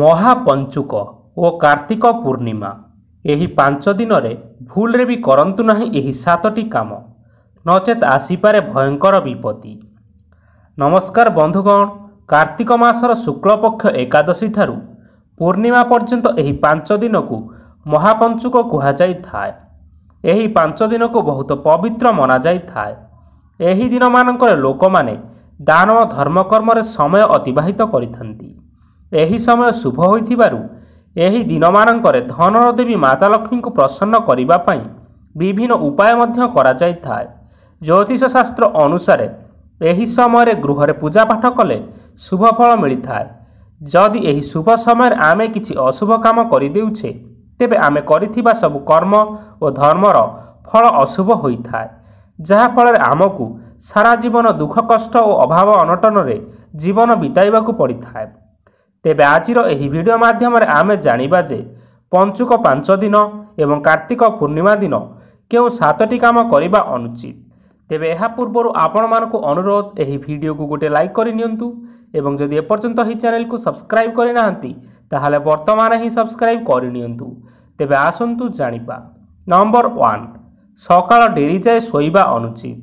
ମହାପଞ୍ଚୁକ ଓ କାର୍ତ୍ତିକ ପୂର୍ଣ୍ଣିମା ଏହି ପାଞ୍ଚ ଦିନରେ ଭୁଲରେ ବି କରନ୍ତୁ ନାହିଁ ଏହି ସାତଟି କାମ ନଚେତ୍ ଆସିପାରେ ଭୟଙ୍କର ବିପତ୍ତି ନମସ୍କାର ବନ୍ଧୁଗଣ କାର୍ତ୍ତିକ ମାସର ଶୁକ୍ଳପକ୍ଷ ଏକାଦଶୀ ଠାରୁ ପୂର୍ଣ୍ଣିମା ପର୍ଯ୍ୟନ୍ତ ଏହି ପାଞ୍ଚ ଦିନକୁ ମହାପଞ୍ଚୁକ କୁହାଯାଇଥାଏ ଏହି ପାଞ୍ଚ ଦିନକୁ ବହୁତ ପବିତ୍ର ମନାଯାଇଥାଏ ଏହି ଦିନମାନଙ୍କରେ ଲୋକମାନେ ଦାନ ଓ ଧର୍ମକର୍ମରେ ସମୟ ଅତିବାହିତ କରିଥାନ୍ତି ଏହି ସମୟ ଶୁଭ ହୋଇଥିବାରୁ ଏହି ଦିନମାନଙ୍କରେ ଧନର ଦେବୀ ମାତା ଲକ୍ଷ୍ମୀଙ୍କୁ ପ୍ରସନ୍ନ କରିବା ପାଇଁ ବିଭିନ୍ନ ଉପାୟ ମଧ୍ୟ କରାଯାଇଥାଏ ଜ୍ୟୋତିଷ ଶାସ୍ତ୍ର ଅନୁସାରେ ଏହି ସମୟରେ ଗୃହରେ ପୂଜାପାଠ କଲେ ଶୁଭଫଳ ମିଳିଥାଏ ଯଦି ଏହି ଶୁଭ ସମୟରେ ଆମେ କିଛି ଅଶୁଭ କାମ କରିଦେଉଛେ ତେବେ ଆମେ କରିଥିବା ସବୁ କର୍ମ ଓ ଧର୍ମର ଫଳ ଅଶୁଭ ହୋଇଥାଏ ଯାହାଫଳରେ ଆମକୁ ସାରା ଜୀବନ ଦୁଃଖ କଷ୍ଟ ଓ ଅଭାବ ଅନଟନରେ ଜୀବନ ବିତାଇବାକୁ ପଡ଼ିଥାଏ ତେବେ ଆଜିର ଏହି ଭିଡ଼ିଓ ମାଧ୍ୟମରେ ଆମେ ଜାଣିବା ଯେ ପଞ୍ଚୁକ ପାଞ୍ଚ ଦିନ ଏବଂ କାର୍ତ୍ତିକ ପୂର୍ଣ୍ଣିମା ଦିନ କେଉଁ ସାତଟି କାମ କରିବା ଅନୁଚିତ ତେବେ ଏହା ପୂର୍ବରୁ ଆପଣମାନଙ୍କୁ ଅନୁରୋଧ ଏହି ଭିଡ଼ିଓକୁ ଗୋଟେ ଲାଇକ୍ କରିନିଅନ୍ତୁ ଏବଂ ଯଦି ଏପର୍ଯ୍ୟନ୍ତ ଏହି ଚ୍ୟାନେଲକୁ ସବସ୍କ୍ରାଇବ୍ କରିନାହାନ୍ତି ତାହେଲେ ବର୍ତ୍ତମାନ ହିଁ ସବସ୍କ୍ରାଇବ୍ କରିନିଅନ୍ତୁ ତେବେ ଆସନ୍ତୁ ଜାଣିବା ନମ୍ବର ୱାନ୍ ସକାଳ ଡେରିଯାଏ ଶୋଇବା ଅନୁଚିତ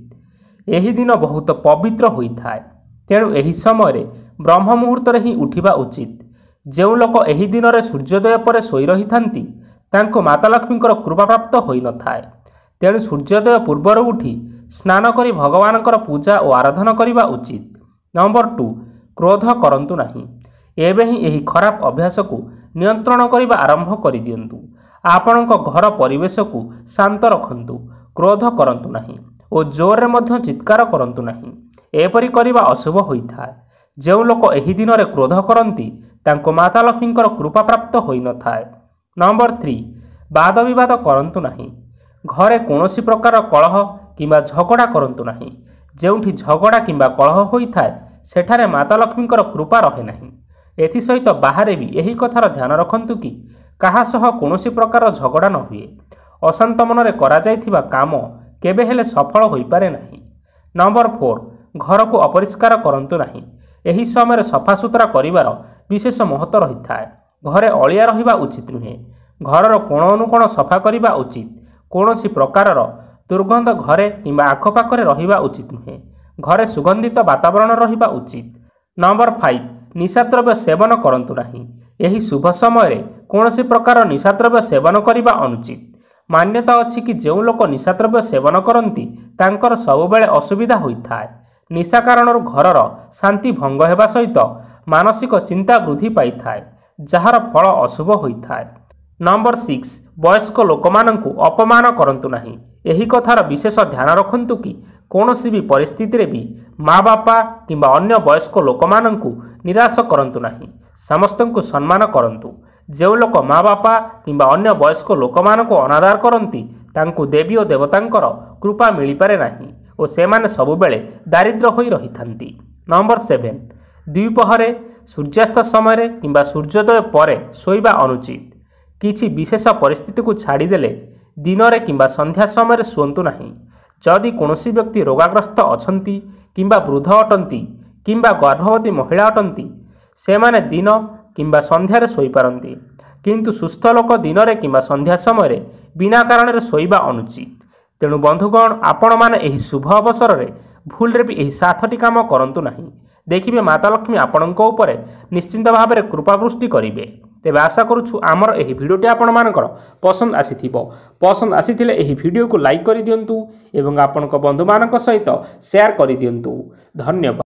ଏହି ଦିନ ବହୁତ ପବିତ୍ର ହୋଇଥାଏ ତେଣୁ ଏହି ସମୟରେ ବ୍ରହ୍ମ ମୁହୂର୍ତ୍ତରେ ହିଁ ଉଠିବା ଉଚିତ ଯେଉଁ ଲୋକ ଏହି ଦିନରେ ସୂର୍ଯ୍ୟୋଦୟ ପରେ ଶୋଇ ରହିଥାନ୍ତି ତାଙ୍କୁ ମାତା ଲକ୍ଷ୍ମୀଙ୍କର କୃପାପ୍ରାପ୍ତ ହୋଇନଥାଏ ତେଣୁ ସୂର୍ଯ୍ୟୋଦୟ ପୂର୍ବରୁ ଉଠି ସ୍ନାନ କରି ଭଗବାନଙ୍କର ପୂଜା ଓ ଆରାଧନା କରିବା ଉଚିତ ନମ୍ବର ଟୁ କ୍ରୋଧ କରନ୍ତୁ ନାହିଁ ଏବେ ହିଁ ଏହି ଖରାପ ଅଭ୍ୟାସକୁ ନିୟନ୍ତ୍ରଣ କରିବା ଆରମ୍ଭ କରିଦିଅନ୍ତୁ ଆପଣଙ୍କ ଘର ପରିବେଶକୁ ଶାନ୍ତ ରଖନ୍ତୁ କ୍ରୋଧ କରନ୍ତୁ ନାହିଁ ଓ ଜୋରରେ ମଧ୍ୟ ଚିତ୍କାର କରନ୍ତୁ ନାହିଁ ଏପରି କରିବା ଅଶୁଭ ହୋଇଥାଏ ଯେଉଁ ଲୋକ ଏହି ଦିନରେ କ୍ରୋଧ କରନ୍ତି ତାଙ୍କ ମାତା ଲକ୍ଷ୍ମୀଙ୍କର କୃପାପ୍ରାପ୍ତ ହୋଇନଥାଏ ନମ୍ବର ଥ୍ରୀ ବାଦବିବାଦ କରନ୍ତୁ ନାହିଁ ଘରେ କୌଣସି ପ୍ରକାର କଳହ କିମ୍ବା ଝଗଡ଼ା କରନ୍ତୁ ନାହିଁ ଯେଉଁଠି ଝଗଡ଼ା କିମ୍ବା କଳହ ହୋଇଥାଏ ସେଠାରେ ମାତା ଲକ୍ଷ୍ମୀଙ୍କର କୃପା ରହେ ନାହିଁ ଏଥିସହିତ ବାହାରେ ବି ଏହି କଥାର ଧ୍ୟାନ ରଖନ୍ତୁ କି କାହା ସହ କୌଣସି ପ୍ରକାର ଝଗଡ଼ା ନ ହୁଏ ଅଶାନ୍ତ ମନରେ କରାଯାଇଥିବା କାମ କେବେ ହେଲେ ସଫଳ ହୋଇପାରେ ନାହିଁ ନମ୍ବର ଫୋର୍ ଘରକୁ ଅପରିଷ୍କାର କରନ୍ତୁ ନାହିଁ ଏହି ସମୟରେ ସଫାସୁତୁରା କରିବାର ବିଶେଷ ମହତ୍ତ୍ୱ ରହିଥାଏ ଘରେ ଅଳିଆ ରହିବା ଉଚିତ ନୁହେଁ ଘରର କୋଣ ଅନୁକୋଣ ସଫା କରିବା ଉଚିତ କୌଣସି ପ୍ରକାରର ଦୁର୍ଗନ୍ଧ ଘରେ କିମ୍ବା ଆଖପାଖରେ ରହିବା ଉଚିତ ନୁହେଁ ଘରେ ସୁଗନ୍ଧିତ ବାତାବରଣ ରହିବା ଉଚିତ ନମ୍ବର ଫାଇଭ ନିଶାଦ୍ରବ୍ୟ ସେବନ କରନ୍ତୁ ନାହିଁ ଏହି ଶୁଭ ସମୟରେ କୌଣସି ପ୍ରକାର ନିଶାଦ୍ରବ୍ୟ ସେବନ କରିବା ଅନୁଚିତ ମାନ୍ୟତା ଅଛି କି ଯେଉଁ ଲୋକ ନିଶାଦ୍ରବ୍ୟ ସେବନ କରନ୍ତି ତାଙ୍କର ସବୁବେଳେ ଅସୁବିଧା ହୋଇଥାଏ ନିଶା କାରଣରୁ ଘରର ଶାନ୍ତି ଭଙ୍ଗ ହେବା ସହିତ ମାନସିକ ଚିନ୍ତା ବୃଦ୍ଧି ପାଇଥାଏ ଯାହାର ଫଳ ଅଶୁଭ ହୋଇଥାଏ ନମ୍ବର ସିକ୍ସ ବୟସ୍କ ଲୋକମାନଙ୍କୁ ଅପମାନ କରନ୍ତୁ ନାହିଁ ଏହି କଥାର ବିଶେଷ ଧ୍ୟାନ ରଖନ୍ତୁ କି କୌଣସି ବି ପରିସ୍ଥିତିରେ ବି ମା ବାପା କିମ୍ବା ଅନ୍ୟ ବୟସ୍କ ଲୋକମାନଙ୍କୁ ନିରାଶ କରନ୍ତୁ ନାହିଁ ସମସ୍ତଙ୍କୁ ସମ୍ମାନ କରନ୍ତୁ ଯେଉଁ ଲୋକ ମା ବାପା କିମ୍ବା ଅନ୍ୟ ବୟସ୍କ ଲୋକମାନଙ୍କୁ ଅନାଦାର କରନ୍ତି ତାଙ୍କୁ ଦେବୀ ଓ ଦେବତାଙ୍କର କୃପା ମିଳିପାରେ ନାହିଁ ଓ ସେମାନେ ସବୁବେଳେ ଦାରିଦ୍ର୍ୟ ହୋଇ ରହିଥାନ୍ତି ନମ୍ବର ସେଭେନ୍ ଦ୍ୱିପହରେ ସୂର୍ଯ୍ୟାସ୍ତ ସମୟରେ କିମ୍ବା ସୂର୍ଯ୍ୟୋଦୟ ପରେ ଶୋଇବା ଅନୁଚିତ କିଛି ବିଶେଷ ପରିସ୍ଥିତିକୁ ଛାଡ଼ିଦେଲେ ଦିନରେ କିମ୍ବା ସନ୍ଧ୍ୟା ସମୟରେ ଶୁଅନ୍ତୁ ନାହିଁ ଯଦି କୌଣସି ବ୍ୟକ୍ତି ରୋଗାଗ୍ରସ୍ତ ଅଛନ୍ତି କିମ୍ବା ବୃଦ୍ଧ ଅଟନ୍ତି କିମ୍ବା ଗର୍ଭବତୀ ମହିଳା ଅଟନ୍ତି ସେମାନେ ଦିନ କିମ୍ବା ସନ୍ଧ୍ୟାରେ ଶୋଇପାରନ୍ତି କିନ୍ତୁ ସୁସ୍ଥ ଲୋକ ଦିନରେ କିମ୍ବା ସନ୍ଧ୍ୟା ସମୟରେ ବିନା କାରଣରେ ଶୋଇବା ଅନୁଚିତ ତେଣୁ ବନ୍ଧୁଗଣ ଆପଣମାନେ ଏହି ଶୁଭ ଅବସରରେ ଭୁଲରେ ବି ଏହି ସାତଟି କାମ କରନ୍ତୁ ନାହିଁ ଦେଖିବେ ମାତା ଲକ୍ଷ୍ମୀ ଆପଣଙ୍କ ଉପରେ ନିଶ୍ଚିନ୍ତ ଭାବରେ କୃପାବୃଷ୍ଟି କରିବେ ତେବେ ଆଶା କରୁଛୁ ଆମର ଏହି ଭିଡ଼ିଓଟି ଆପଣମାନଙ୍କର ପସନ୍ଦ ଆସିଥିବ ପସନ୍ଦ ଆସିଥିଲେ ଏହି ଭିଡ଼ିଓକୁ ଲାଇକ୍ କରିଦିଅନ୍ତୁ ଏବଂ ଆପଣଙ୍କ ବନ୍ଧୁମାନଙ୍କ ସହିତ ସେୟାର କରିଦିଅନ୍ତୁ ଧନ୍ୟବାଦ